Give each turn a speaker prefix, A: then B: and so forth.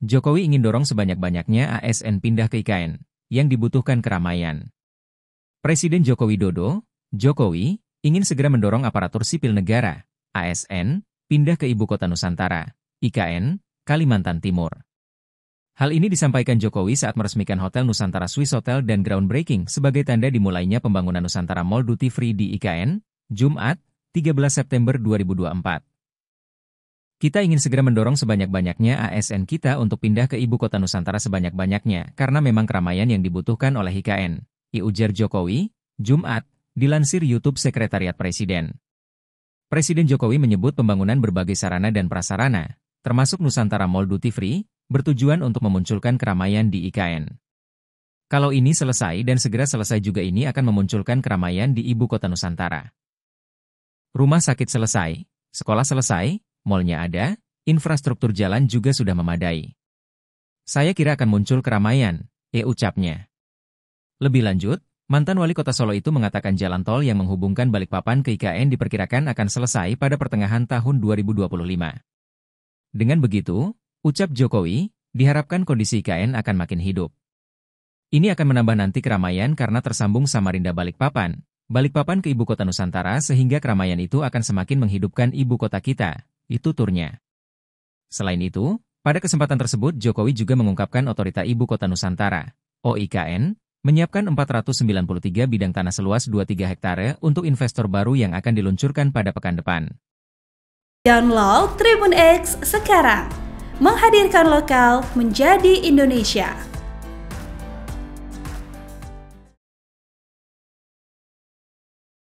A: Jokowi ingin dorong sebanyak-banyaknya ASN pindah ke IKN, yang dibutuhkan keramaian. Presiden Jokowi Dodo, Jokowi, ingin segera mendorong aparatur sipil negara, ASN, pindah ke ibu kota Nusantara, IKN, Kalimantan Timur. Hal ini disampaikan Jokowi saat meresmikan Hotel Nusantara Swiss Hotel dan groundbreaking sebagai tanda dimulainya pembangunan Nusantara Mall Duty Free di IKN, Jumat, 13 September 2024. Kita ingin segera mendorong sebanyak-banyaknya ASN kita untuk pindah ke ibu kota Nusantara sebanyak-banyaknya karena memang keramaian yang dibutuhkan oleh IKN. ujar Jokowi, Jumat, dilansir YouTube Sekretariat Presiden. Presiden Jokowi menyebut pembangunan berbagai sarana dan prasarana, termasuk Nusantara Mall Duty Free, bertujuan untuk memunculkan keramaian di IKN. Kalau ini selesai dan segera selesai juga ini akan memunculkan keramaian di ibu kota Nusantara. Rumah sakit selesai, sekolah selesai, malnya ada, infrastruktur jalan juga sudah memadai. Saya kira akan muncul keramaian, eh ucapnya. Lebih lanjut, mantan wali kota Solo itu mengatakan jalan tol yang menghubungkan Balikpapan ke IKN diperkirakan akan selesai pada pertengahan tahun 2025. Dengan begitu, ucap Jokowi, diharapkan kondisi IKN akan makin hidup. Ini akan menambah nanti keramaian karena tersambung Samarinda Balikpapan. Balikpapan ke ibu kota Nusantara sehingga keramaian itu akan semakin menghidupkan ibu kota kita, itu turnya. Selain itu, pada kesempatan tersebut Jokowi juga mengungkapkan otorita Ibu Kota Nusantara, OIKN, menyiapkan 493 bidang tanah seluas 23 hektare untuk investor baru yang akan diluncurkan pada pekan depan.
B: Download Tribun X sekarang, menghadirkan lokal menjadi Indonesia.